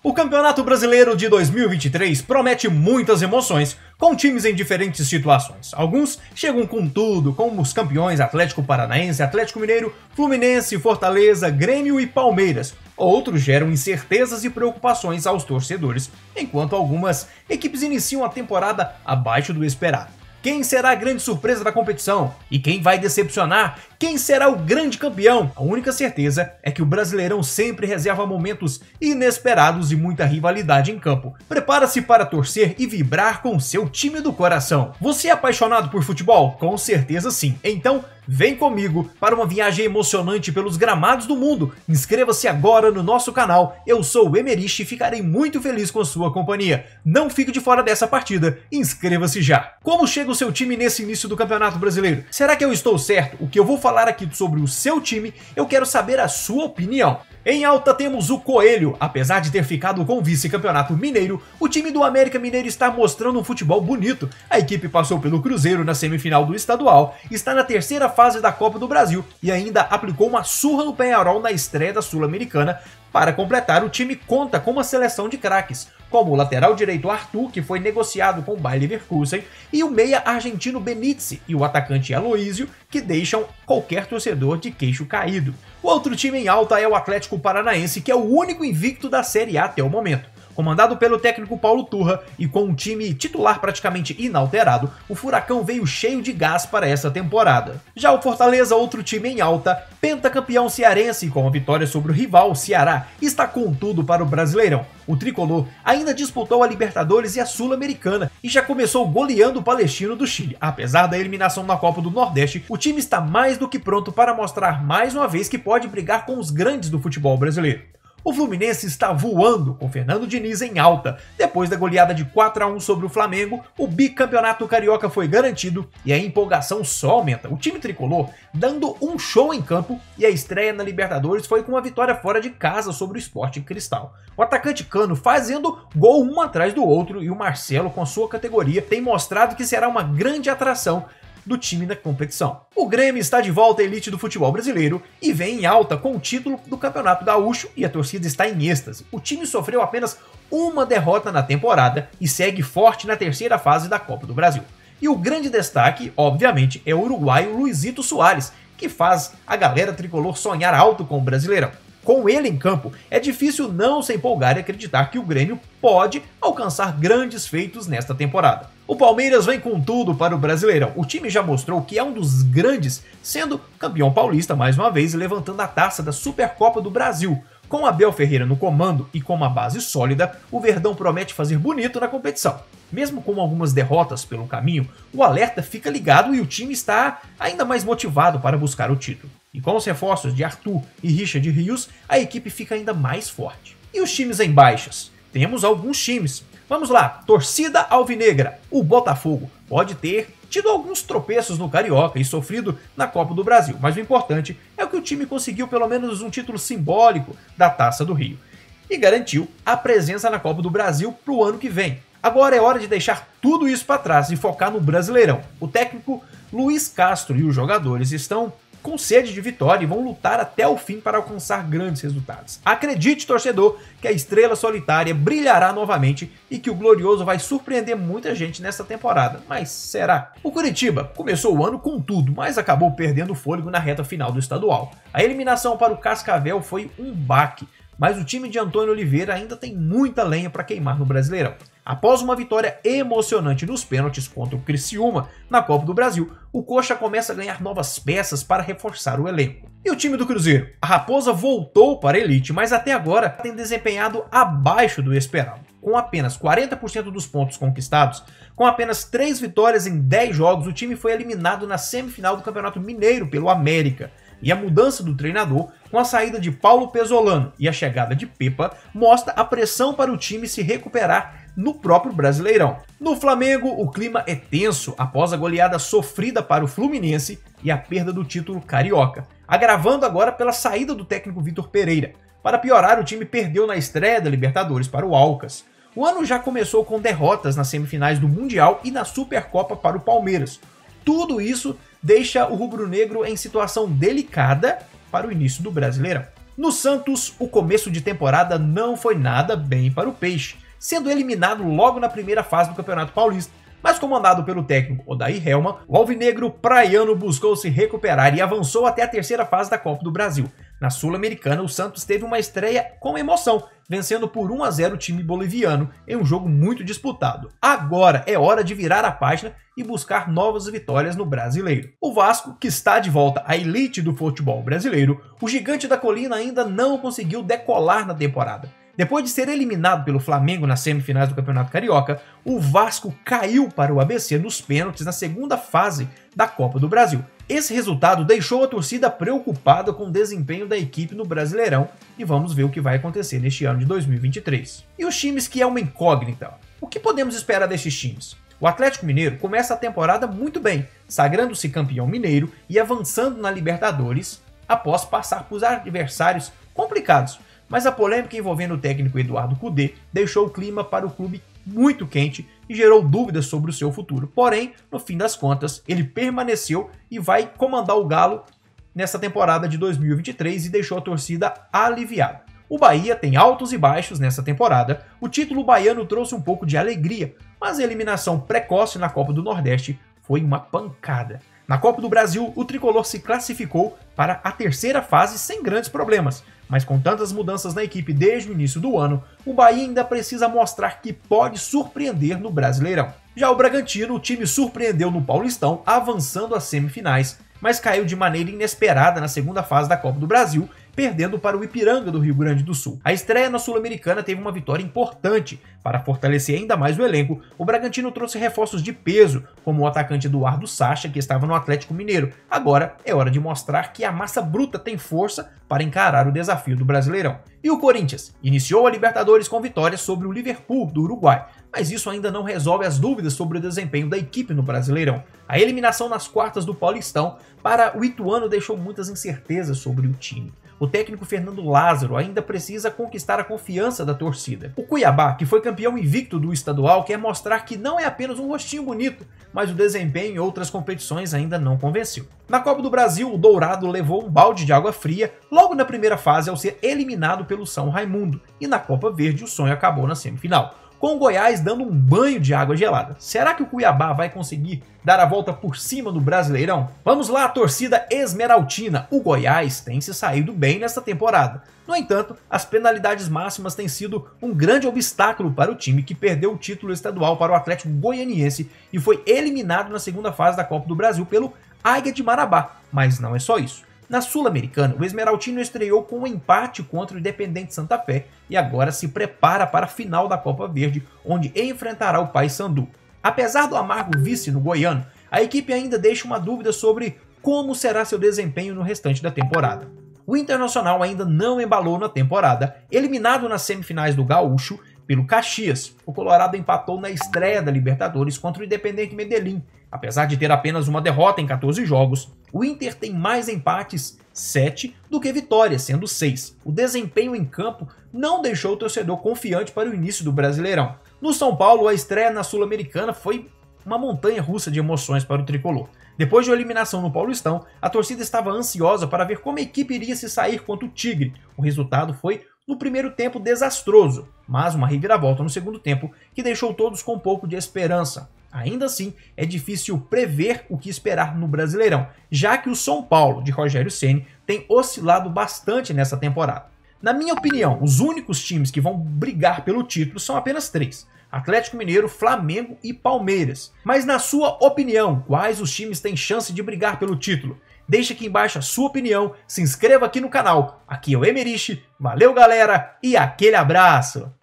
O Campeonato Brasileiro de 2023 promete muitas emoções, com times em diferentes situações. Alguns chegam com tudo, como os campeões Atlético Paranaense, Atlético Mineiro, Fluminense, Fortaleza, Grêmio e Palmeiras. Outros geram incertezas e preocupações aos torcedores, enquanto algumas equipes iniciam a temporada abaixo do esperado. Quem será a grande surpresa da competição? E quem vai decepcionar? Quem será o grande campeão? A única certeza é que o Brasileirão sempre reserva momentos inesperados e muita rivalidade em campo. Prepara-se para torcer e vibrar com seu time do coração. Você é apaixonado por futebol? Com certeza sim. Então, Vem comigo para uma viagem emocionante pelos gramados do mundo. Inscreva-se agora no nosso canal. Eu sou o Emerich e ficarei muito feliz com a sua companhia. Não fique de fora dessa partida. Inscreva-se já. Como chega o seu time nesse início do Campeonato Brasileiro? Será que eu estou certo? O que eu vou falar aqui sobre o seu time, eu quero saber a sua opinião. Em alta temos o Coelho. Apesar de ter ficado com o vice-campeonato mineiro, o time do América Mineiro está mostrando um futebol bonito. A equipe passou pelo Cruzeiro na semifinal do estadual, está na terceira fase da Copa do Brasil e ainda aplicou uma surra no Penharol na estreia da Sul-Americana, para completar, o time conta com uma seleção de craques, como o lateral direito Arthur, que foi negociado com o Bayer Leverkusen, e o meia argentino Benítez e o atacante Aloísio, que deixam qualquer torcedor de queixo caído. O outro time em alta é o Atlético Paranaense, que é o único invicto da Série A até o momento. Comandado pelo técnico Paulo Turra e com um time titular praticamente inalterado, o Furacão veio cheio de gás para essa temporada. Já o Fortaleza, outro time em alta, pentacampeão cearense com a vitória sobre o rival Ceará, está com tudo para o Brasileirão. O tricolor ainda disputou a Libertadores e a Sul-Americana e já começou goleando o Palestino do Chile. Apesar da eliminação na Copa do Nordeste, o time está mais do que pronto para mostrar mais uma vez que pode brigar com os grandes do futebol brasileiro. O Fluminense está voando com Fernando Diniz em alta. Depois da goleada de 4 a 1 sobre o Flamengo, o bicampeonato carioca foi garantido e a empolgação só aumenta. O time tricolor dando um show em campo e a estreia na Libertadores foi com uma vitória fora de casa sobre o Esporte Cristal. O atacante Cano fazendo gol um atrás do outro e o Marcelo, com sua categoria, tem mostrado que será uma grande atração do time na competição. O Grêmio está de volta à elite do futebol brasileiro e vem em alta com o título do Campeonato Gaúcho e a torcida está em êxtase. O time sofreu apenas uma derrota na temporada e segue forte na terceira fase da Copa do Brasil. E o grande destaque, obviamente, é o uruguaio Luizito Soares, que faz a galera tricolor sonhar alto com o Brasileirão. Com ele em campo, é difícil não se empolgar e acreditar que o Grêmio pode alcançar grandes feitos nesta temporada. O Palmeiras vem com tudo para o Brasileirão. O time já mostrou que é um dos grandes, sendo campeão paulista mais uma vez, levantando a taça da Supercopa do Brasil. Com Abel Ferreira no comando e com uma base sólida, o Verdão promete fazer bonito na competição. Mesmo com algumas derrotas pelo caminho, o alerta fica ligado e o time está ainda mais motivado para buscar o título. E com os reforços de Arthur e Richard Rios, a equipe fica ainda mais forte. E os times em baixas? Temos alguns times, Vamos lá, torcida alvinegra. O Botafogo pode ter tido alguns tropeços no Carioca e sofrido na Copa do Brasil, mas o importante é que o time conseguiu pelo menos um título simbólico da Taça do Rio e garantiu a presença na Copa do Brasil para o ano que vem. Agora é hora de deixar tudo isso para trás e focar no Brasileirão. O técnico Luiz Castro e os jogadores estão com sede de vitória e vão lutar até o fim para alcançar grandes resultados. Acredite, torcedor, que a estrela solitária brilhará novamente e que o Glorioso vai surpreender muita gente nesta temporada, mas será? O Curitiba começou o ano com tudo, mas acabou perdendo o fôlego na reta final do estadual. A eliminação para o Cascavel foi um baque, mas o time de Antônio Oliveira ainda tem muita lenha para queimar no Brasileirão. Após uma vitória emocionante nos pênaltis contra o Criciúma na Copa do Brasil, o Coxa começa a ganhar novas peças para reforçar o elenco. E o time do Cruzeiro? A Raposa voltou para a elite, mas até agora tem desempenhado abaixo do esperado. Com apenas 40% dos pontos conquistados, com apenas 3 vitórias em 10 jogos, o time foi eliminado na semifinal do Campeonato Mineiro pelo América e a mudança do treinador, com a saída de Paulo Pesolano e a chegada de Pepa, mostra a pressão para o time se recuperar no próprio Brasileirão. No Flamengo, o clima é tenso após a goleada sofrida para o Fluminense e a perda do título carioca, agravando agora pela saída do técnico Vitor Pereira. Para piorar, o time perdeu na estreia da Libertadores para o Alcas. O ano já começou com derrotas nas semifinais do Mundial e na Supercopa para o Palmeiras. Tudo isso deixa o rubro-negro em situação delicada para o início do Brasileirão. No Santos, o começo de temporada não foi nada bem para o Peixe, sendo eliminado logo na primeira fase do Campeonato Paulista. Mas comandado pelo técnico Odair Helman, o alvinegro praiano buscou se recuperar e avançou até a terceira fase da Copa do Brasil, na Sul-Americana, o Santos teve uma estreia com emoção, vencendo por 1 a 0 o time boliviano em um jogo muito disputado. Agora é hora de virar a página e buscar novas vitórias no brasileiro. O Vasco, que está de volta à elite do futebol brasileiro, o gigante da colina ainda não conseguiu decolar na temporada. Depois de ser eliminado pelo Flamengo nas semifinais do Campeonato Carioca, o Vasco caiu para o ABC nos pênaltis na segunda fase da Copa do Brasil esse resultado deixou a torcida preocupada com o desempenho da equipe no Brasileirão e vamos ver o que vai acontecer neste ano de 2023. E os times que é uma incógnita? O que podemos esperar desses times? O Atlético Mineiro começa a temporada muito bem, sagrando-se campeão mineiro e avançando na Libertadores após passar por adversários complicados. Mas a polêmica envolvendo o técnico Eduardo Cudê deixou o clima para o clube muito quente e gerou dúvidas sobre o seu futuro. Porém, no fim das contas, ele permaneceu e vai comandar o Galo nessa temporada de 2023 e deixou a torcida aliviada. O Bahia tem altos e baixos nessa temporada. O título baiano trouxe um pouco de alegria, mas a eliminação precoce na Copa do Nordeste foi uma pancada. Na Copa do Brasil, o tricolor se classificou para a terceira fase sem grandes problemas, mas com tantas mudanças na equipe desde o início do ano, o Bahia ainda precisa mostrar que pode surpreender no Brasileirão. Já o Bragantino, o time surpreendeu no Paulistão, avançando às semifinais, mas caiu de maneira inesperada na segunda fase da Copa do Brasil perdendo para o Ipiranga do Rio Grande do Sul. A estreia na Sul-Americana teve uma vitória importante. Para fortalecer ainda mais o elenco, o Bragantino trouxe reforços de peso, como o atacante Eduardo Sacha, que estava no Atlético Mineiro. Agora é hora de mostrar que a massa bruta tem força para encarar o desafio do Brasileirão. E o Corinthians iniciou a Libertadores com vitória sobre o Liverpool do Uruguai, mas isso ainda não resolve as dúvidas sobre o desempenho da equipe no Brasileirão. A eliminação nas quartas do Paulistão para o Ituano deixou muitas incertezas sobre o time o técnico Fernando Lázaro ainda precisa conquistar a confiança da torcida. O Cuiabá, que foi campeão invicto do estadual, quer mostrar que não é apenas um rostinho bonito, mas o desempenho em outras competições ainda não convenceu. Na Copa do Brasil, o Dourado levou um balde de água fria logo na primeira fase ao ser eliminado pelo São Raimundo, e na Copa Verde o sonho acabou na semifinal com o Goiás dando um banho de água gelada. Será que o Cuiabá vai conseguir dar a volta por cima do Brasileirão? Vamos lá, torcida esmeraltina. O Goiás tem se saído bem nesta temporada. No entanto, as penalidades máximas têm sido um grande obstáculo para o time que perdeu o título estadual para o Atlético Goianiense e foi eliminado na segunda fase da Copa do Brasil pelo Águia de Marabá. Mas não é só isso. Na Sul-Americana, o Esmeraldino estreou com um empate contra o Independente Santa Fé e agora se prepara para a final da Copa Verde, onde enfrentará o Paysandu. Apesar do amargo vice no goiano, a equipe ainda deixa uma dúvida sobre como será seu desempenho no restante da temporada. O Internacional ainda não embalou na temporada, eliminado nas semifinais do Gaúcho pelo Caxias. O Colorado empatou na estreia da Libertadores contra o Independente Medellín. Apesar de ter apenas uma derrota em 14 jogos, o Inter tem mais empates, 7, do que vitórias, sendo 6. O desempenho em campo não deixou o torcedor confiante para o início do Brasileirão. No São Paulo, a estreia na Sul-Americana foi uma montanha russa de emoções para o tricolor. Depois de eliminação no Paulistão, a torcida estava ansiosa para ver como a equipe iria se sair contra o Tigre. O resultado foi, no primeiro tempo, desastroso, mas uma reviravolta no segundo tempo que deixou todos com um pouco de esperança. Ainda assim, é difícil prever o que esperar no Brasileirão, já que o São Paulo de Rogério Ceni tem oscilado bastante nessa temporada. Na minha opinião, os únicos times que vão brigar pelo título são apenas três: Atlético Mineiro, Flamengo e Palmeiras. Mas na sua opinião, quais os times têm chance de brigar pelo título? Deixe aqui embaixo a sua opinião, se inscreva aqui no canal. Aqui é o Emerich, valeu galera e aquele abraço!